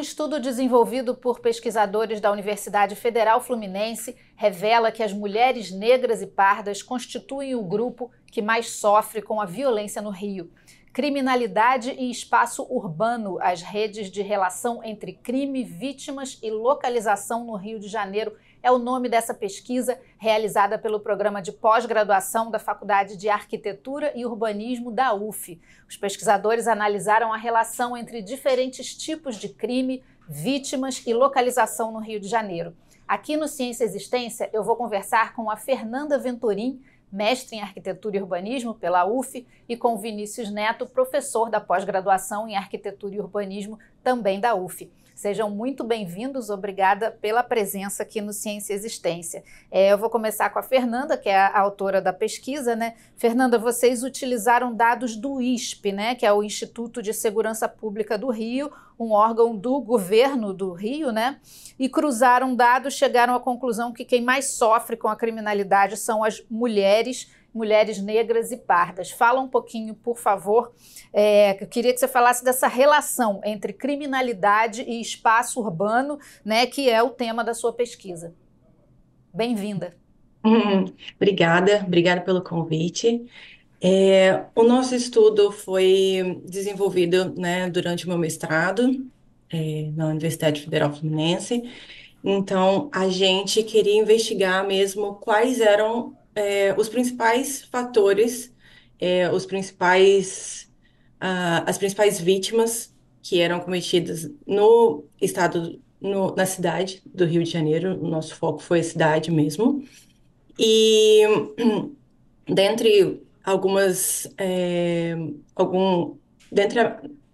Um estudo desenvolvido por pesquisadores da Universidade Federal Fluminense revela que as mulheres negras e pardas constituem o grupo que mais sofre com a violência no Rio. Criminalidade e espaço urbano, as redes de relação entre crime, vítimas e localização no Rio de Janeiro é o nome dessa pesquisa realizada pelo programa de pós-graduação da Faculdade de Arquitetura e Urbanismo da UF. Os pesquisadores analisaram a relação entre diferentes tipos de crime, vítimas e localização no Rio de Janeiro. Aqui no Ciência Existência, eu vou conversar com a Fernanda Venturim, mestre em Arquitetura e Urbanismo pela UF, e com Vinícius Neto, professor da pós-graduação em Arquitetura e Urbanismo também da UF. Sejam muito bem-vindos, obrigada pela presença aqui no Ciência e Existência. É, eu vou começar com a Fernanda, que é a autora da pesquisa, né? Fernanda, vocês utilizaram dados do ISP, né, que é o Instituto de Segurança Pública do Rio, um órgão do governo do Rio, né? E cruzaram dados, chegaram à conclusão que quem mais sofre com a criminalidade são as mulheres mulheres negras e pardas. Fala um pouquinho, por favor. É, eu queria que você falasse dessa relação entre criminalidade e espaço urbano, né, que é o tema da sua pesquisa. Bem-vinda. obrigada, obrigada pelo convite. É, o nosso estudo foi desenvolvido, né, durante o meu mestrado, é, na Universidade Federal Fluminense. Então, a gente queria investigar mesmo quais eram é, os principais fatores, é, os principais, ah, as principais vítimas que eram cometidas no estado, no, na cidade do Rio de Janeiro. O nosso foco foi a cidade mesmo. E dentre algumas é, algum dentro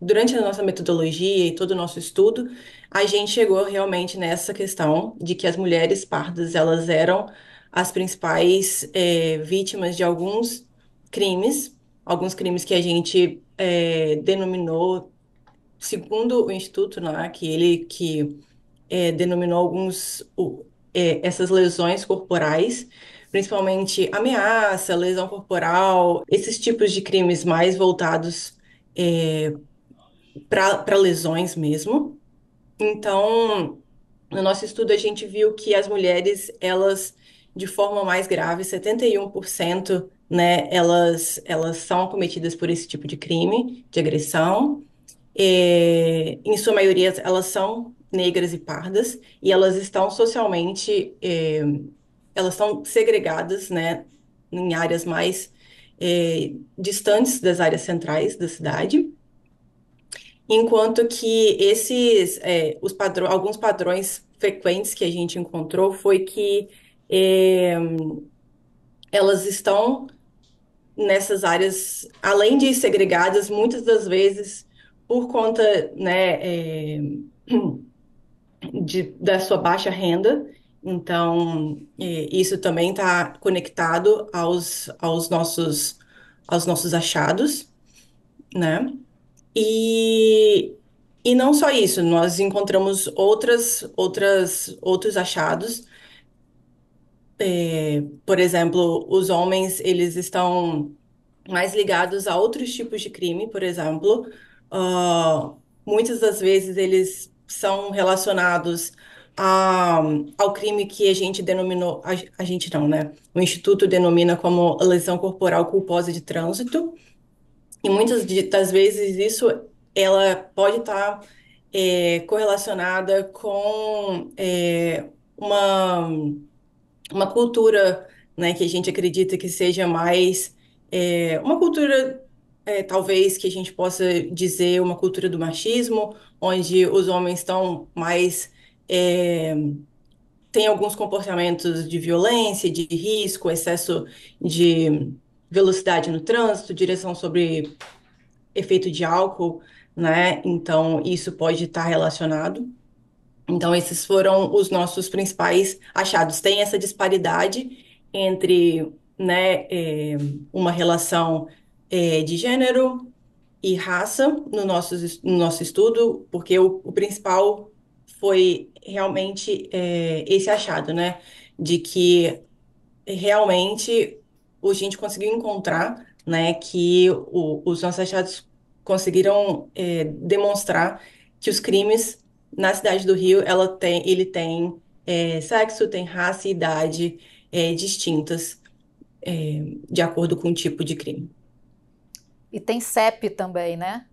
durante a nossa metodologia e todo o nosso estudo, a gente chegou realmente nessa questão de que as mulheres pardas elas eram as principais é, vítimas de alguns crimes, alguns crimes que a gente é, denominou, segundo o instituto, né, que ele que é, denominou alguns o, é, essas lesões corporais principalmente ameaça, lesão corporal, esses tipos de crimes mais voltados é, para lesões mesmo. Então, no nosso estudo, a gente viu que as mulheres, elas, de forma mais grave, 71%, né, elas, elas são cometidas por esse tipo de crime, de agressão. É, em sua maioria, elas são negras e pardas, e elas estão socialmente é, elas são segregadas, né, em áreas mais é, distantes das áreas centrais da cidade, enquanto que esses, é, os padrões, alguns padrões frequentes que a gente encontrou foi que é, elas estão nessas áreas, além de segregadas, muitas das vezes por conta, né, é, de, da sua baixa renda, então, isso também está conectado aos, aos, nossos, aos nossos achados, né? E, e não só isso, nós encontramos outras, outras, outros achados. É, por exemplo, os homens, eles estão mais ligados a outros tipos de crime, por exemplo. Uh, muitas das vezes eles são relacionados a, ao crime que a gente denominou, a, a gente não, né? O Instituto denomina como lesão corporal culposa de trânsito. E muitas das vezes isso ela pode estar tá, é, correlacionada com é, uma, uma cultura né, que a gente acredita que seja mais é, uma cultura, é, talvez que a gente possa dizer uma cultura do machismo, onde os homens estão mais é, tem alguns comportamentos de violência, de risco, excesso de velocidade no trânsito, direção sobre efeito de álcool, né? Então, isso pode estar relacionado. Então, esses foram os nossos principais achados. Tem essa disparidade entre né, é, uma relação é, de gênero e raça no nosso, no nosso estudo, porque o, o principal foi realmente é, esse achado, né? De que realmente a gente conseguiu encontrar, né? Que o, os nossos achados conseguiram é, demonstrar que os crimes na cidade do Rio, ela tem, ele tem é, sexo, tem raça e idade é, distintas é, de acordo com o tipo de crime. E tem CEP também, né?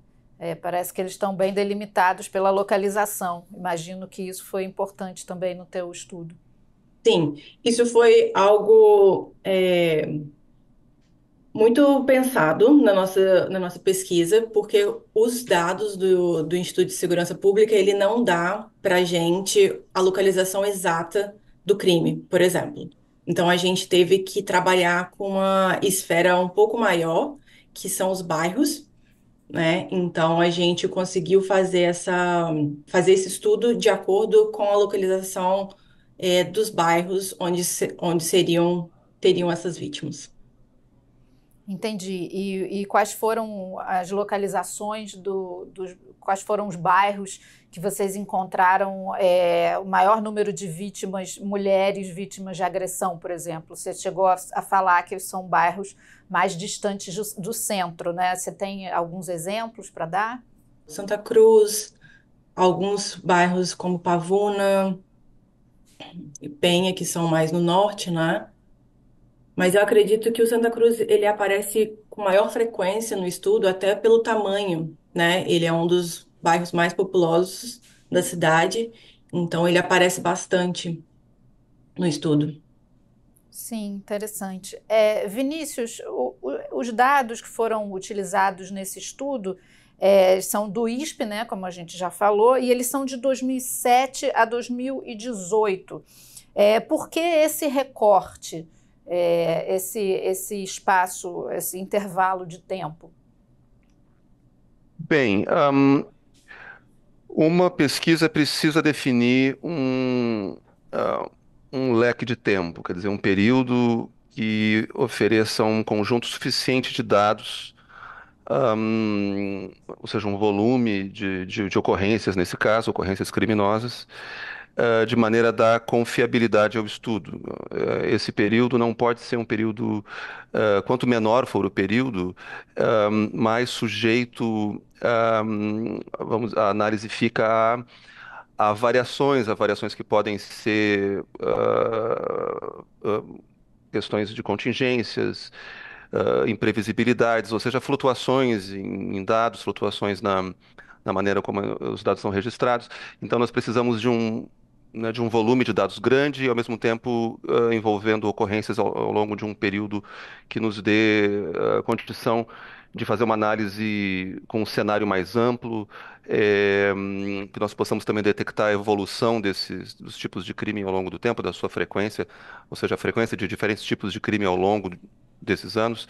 É, parece que eles estão bem delimitados pela localização. Imagino que isso foi importante também no teu estudo. Sim, isso foi algo é, muito pensado na nossa, na nossa pesquisa, porque os dados do, do Instituto de Segurança Pública, ele não dá para a gente a localização exata do crime, por exemplo. Então, a gente teve que trabalhar com uma esfera um pouco maior, que são os bairros, né? Então a gente conseguiu fazer essa fazer esse estudo de acordo com a localização é, dos bairros onde, onde seriam teriam essas vítimas. Entendi. E, e quais foram as localizações do, dos, quais foram os bairros que vocês encontraram é, o maior número de vítimas, mulheres vítimas de agressão, por exemplo? Você chegou a, a falar que são bairros mais distantes do, do centro, né? Você tem alguns exemplos para dar? Santa Cruz, alguns bairros como Pavuna e Penha, que são mais no norte, né? Mas eu acredito que o Santa Cruz ele aparece com maior frequência no estudo, até pelo tamanho né? Ele é um dos bairros mais populosos da cidade, então ele aparece bastante no estudo. Sim, interessante. É, Vinícius, o, o, os dados que foram utilizados nesse estudo é, são do ISP, né, como a gente já falou, e eles são de 2007 a 2018. É, por que esse recorte, é, esse, esse espaço, esse intervalo de tempo? Bem, um, uma pesquisa precisa definir um, uh, um leque de tempo, quer dizer, um período que ofereça um conjunto suficiente de dados, um, ou seja, um volume de, de, de ocorrências, nesse caso, ocorrências criminosas, eh, de maneira a dar confiabilidade ao estudo. Eh, esse período não pode ser um período, eh, quanto menor for o período, mais sujeito, vamos, a análise fica a variações, a variações que podem ser questões de contingências, imprevisibilidades, ou seja, flutuações em, em dados, flutuações na, na maneira como os dados são registrados. Então, nós precisamos de um, né, de um volume de dados grande e, ao mesmo tempo, uh, envolvendo ocorrências ao, ao, longo de um período que nos dê a uh, eh, condição de fazer uma análise com um cenário mais amplo, é, que nós possamos também detectar a evolução desses dos tipos de crime ao longo do tempo, da sua frequência, ou seja, a frequência de diferentes tipos de crime ao longo desses anos,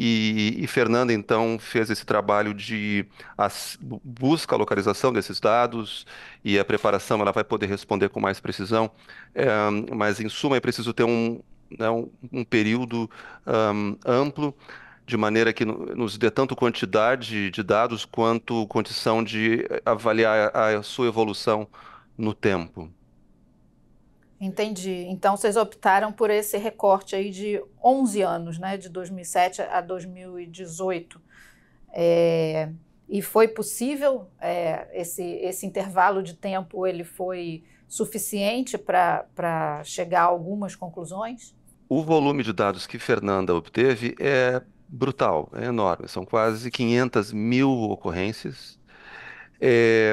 e, e Fernanda, então, fez esse trabalho de as, busca a localização desses dados e a preparação, ela vai poder responder com mais precisão, é, mas, em suma, é preciso ter um, né, um, um período um, amplo, de maneira que nos dê tanto quantidade de dados quanto condição de avaliar a, a sua evolução no tempo. Entendi. Então vocês optaram por esse recorte aí de 11 anos, né, de 2007 a 2018. É, e foi possível é, esse, esse intervalo de tempo? Ele foi suficiente para chegar a algumas conclusões? O volume de dados que Fernanda obteve é brutal, é enorme. São quase 500 mil ocorrências. É,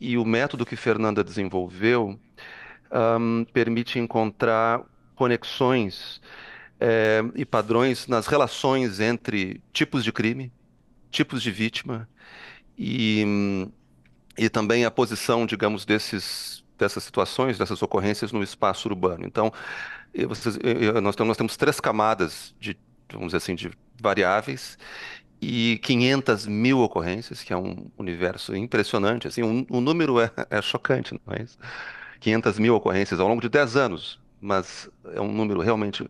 e o método que Fernanda desenvolveu um, permite encontrar conexões é, e padrões nas relações entre tipos de crime, tipos de vítima e, e também a posição, digamos, desses, dessas situações, dessas ocorrências no espaço urbano. Então, vocês, nós, nós temos três camadas de, vamos dizer assim, de variáveis e 500 mil ocorrências, que é um universo impressionante. Assim, o um, um número é, é chocante, não é isso? 500 mil ocorrências ao longo de 10 anos, mas é um número realmente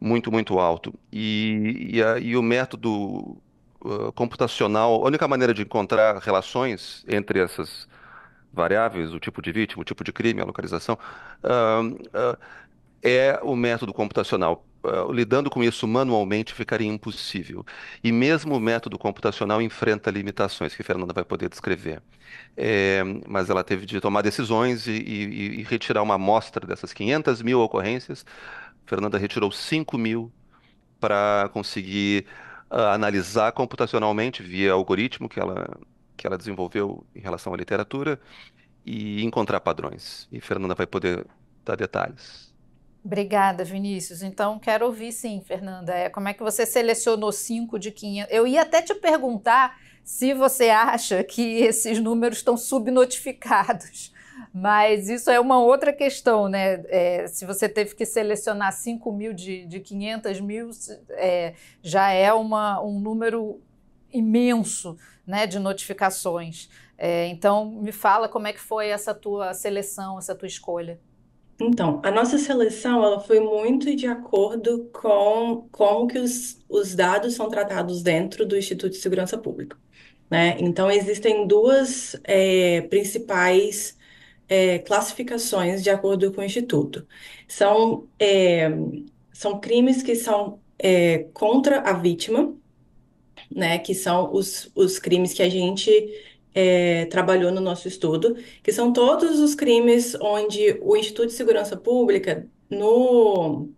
muito, muito alto. E, e, a, e o método uh, computacional, a única maneira de encontrar relações entre essas variáveis, o tipo de vítima, o tipo de crime, a localização, uh, uh, é o método computacional. Ah, lidando com isso manualmente ficaria impossível. E mesmo o método computacional enfrenta limitações, que a Fernanda vai poder descrever. É, mas ela teve de tomar decisões e, e, e retirar uma amostra dessas 500 mil ocorrências. A Fernanda retirou 5 mil para conseguir uh, analisar computacionalmente via algoritmo que ela, que ela desenvolveu em relação à literatura e encontrar padrões. E Fernanda vai poder dar detalhes. Obrigada, Vinícius. Então, quero ouvir sim, Fernanda. É, como é que você selecionou 5 de 500? Eu ia até te perguntar se você acha que esses números estão subnotificados, mas isso é uma outra questão, né? É, se você teve que selecionar 5 mil de, de 500 mil, é, já é uma, um número imenso né, de notificações. É, então, me fala como é que foi essa tua seleção, essa tua escolha. Então, a nossa seleção ela foi muito de acordo com como que os, os dados são tratados dentro do Instituto de Segurança Pública, né? Então, existem duas é, principais é, classificações de acordo com o Instituto. São, é, são crimes que são é, contra a vítima, né? Que são os, os crimes que a gente é, trabalhou no nosso estudo, que são todos os crimes onde o Instituto de Segurança Pública, no,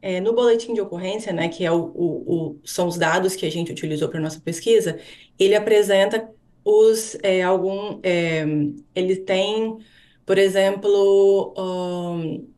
é, no boletim de ocorrência, né, que é o, o, o são os dados que a gente utilizou para nossa pesquisa, ele apresenta os é, algum é, ele tem, por exemplo, um,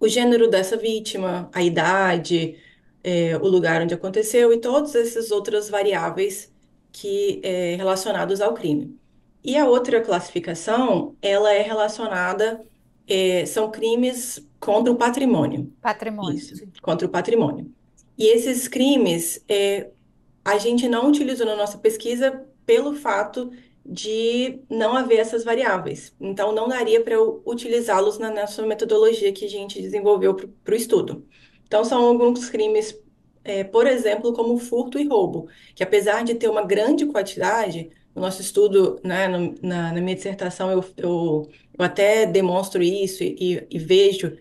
o gênero dessa vítima, a idade, é, o lugar onde aconteceu e todas essas outras variáveis que é, relacionados ao crime. E a outra classificação, ela é relacionada, é, são crimes contra o patrimônio. Patrimônio. Isso, contra o patrimônio. E esses crimes, é, a gente não utilizou na nossa pesquisa pelo fato de não haver essas variáveis. Então, não daria para eu utilizá-los na nossa metodologia que a gente desenvolveu para o estudo. Então, são alguns crimes é, por exemplo, como furto e roubo, que apesar de ter uma grande quantidade, no nosso estudo, né, no, na, na, minha dissertação, eu, eu, eu até demonstro isso e, e vejo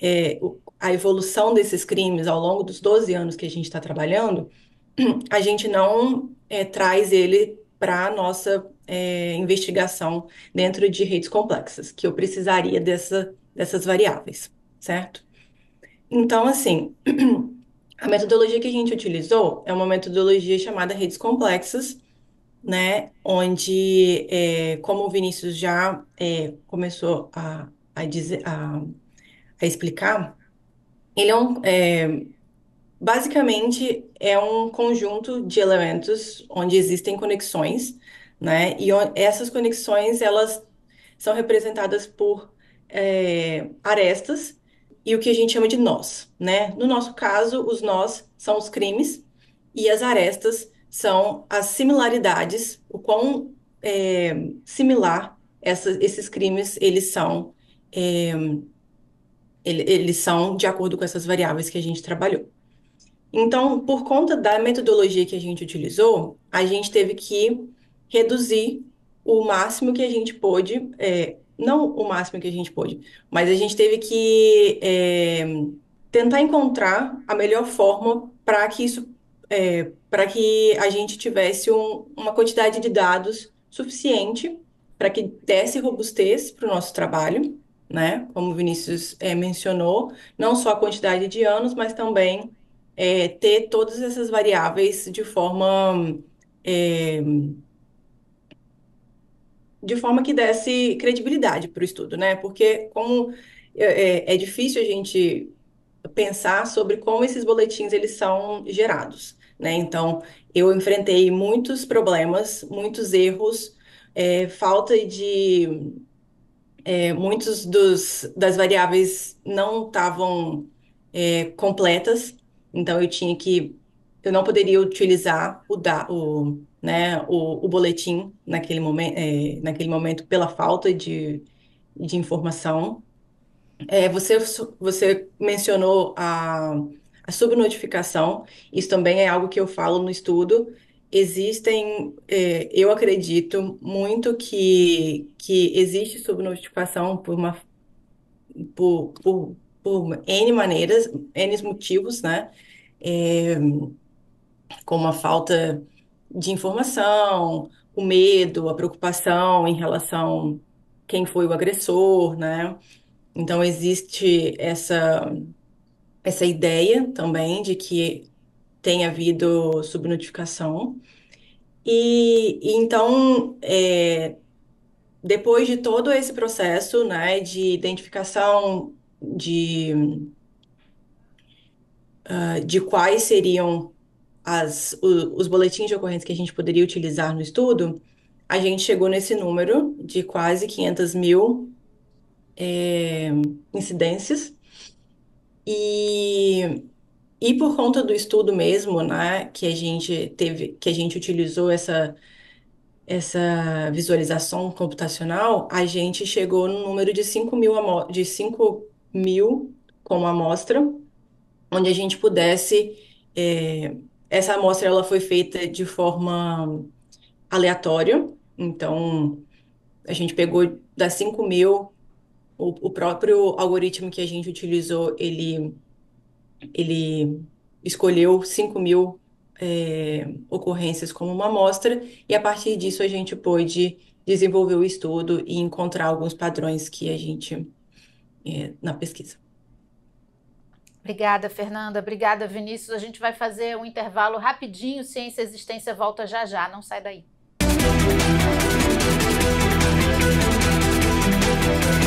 é, a evolução desses crimes ao longo dos 12 anos que a gente está trabalhando, a gente não é, traz ele para a nossa é, investigação dentro de redes complexas, que eu precisaria dessa, dessas variáveis, certo? Então, assim, A metodologia que a gente utilizou é uma metodologia chamada redes complexas, né? Onde, é, como o Vinícius já é, começou a, a, dizer, a, a, explicar, ele é um. É, basicamente, é um conjunto de elementos onde existem conexões, né? E essas conexões, elas são representadas por é, arestas e o que a gente chama de nós, né? No nosso caso, os nós são os crimes e as arestas são as similaridades, o quão é, similar essa, esses crimes eles são, é, eles são de acordo com essas variáveis que a gente trabalhou. Então, por conta da metodologia que a gente utilizou, a gente teve que reduzir o máximo que a gente pôde é, não o máximo que a gente pôde, mas a gente teve que é, tentar encontrar a melhor forma para que isso, é, para que a gente tivesse um, uma quantidade de dados suficiente para que desse robustez para o nosso trabalho, né? Como o Vinícius é, mencionou, não só a quantidade de anos, mas também é, ter todas essas variáveis de forma é, de forma que desse credibilidade para o estudo, né? Porque como é, é, é difícil a gente pensar sobre como esses boletins eles são gerados, né? Então, eu enfrentei muitos problemas, muitos erros, é, falta de é, muitos dos das variáveis não estavam é, completas, então eu tinha que eu não poderia utilizar o, da, o né, o, o boletim naquele, momen é, naquele momento pela falta de, de informação. É, você, você mencionou a, a subnotificação, isso também é algo que eu falo no estudo. Existem, é, eu acredito muito que, que existe subnotificação por uma por, por, por N maneiras, N motivos, né? É, como a falta de informação, o medo, a preocupação em relação a quem foi o agressor, né? Então existe essa essa ideia também de que tem havido subnotificação. E, e então, é, depois de todo esse processo, né, de identificação de, uh, de quais seriam as, o, os boletins de ocorrência que a gente poderia utilizar no estudo, a gente chegou nesse número de quase 500 mil é, incidências. E, e por conta do estudo mesmo, né, que a gente teve, que a gente utilizou essa, essa visualização computacional, a gente chegou no número de 5 mil, de 5 mil como amostra, onde a gente pudesse é, essa amostra ela foi feita de forma aleatória, então a gente pegou das 5 mil, o, o próprio algoritmo que a gente utilizou, ele, ele escolheu 5 mil é, ocorrências como uma amostra, e a partir disso a gente pôde desenvolver o estudo e encontrar alguns padrões que a gente é, na pesquisa. Obrigada, Fernanda. Obrigada, Vinícius. A gente vai fazer um intervalo rapidinho. Ciência e Existência volta já já. Não sai daí. Música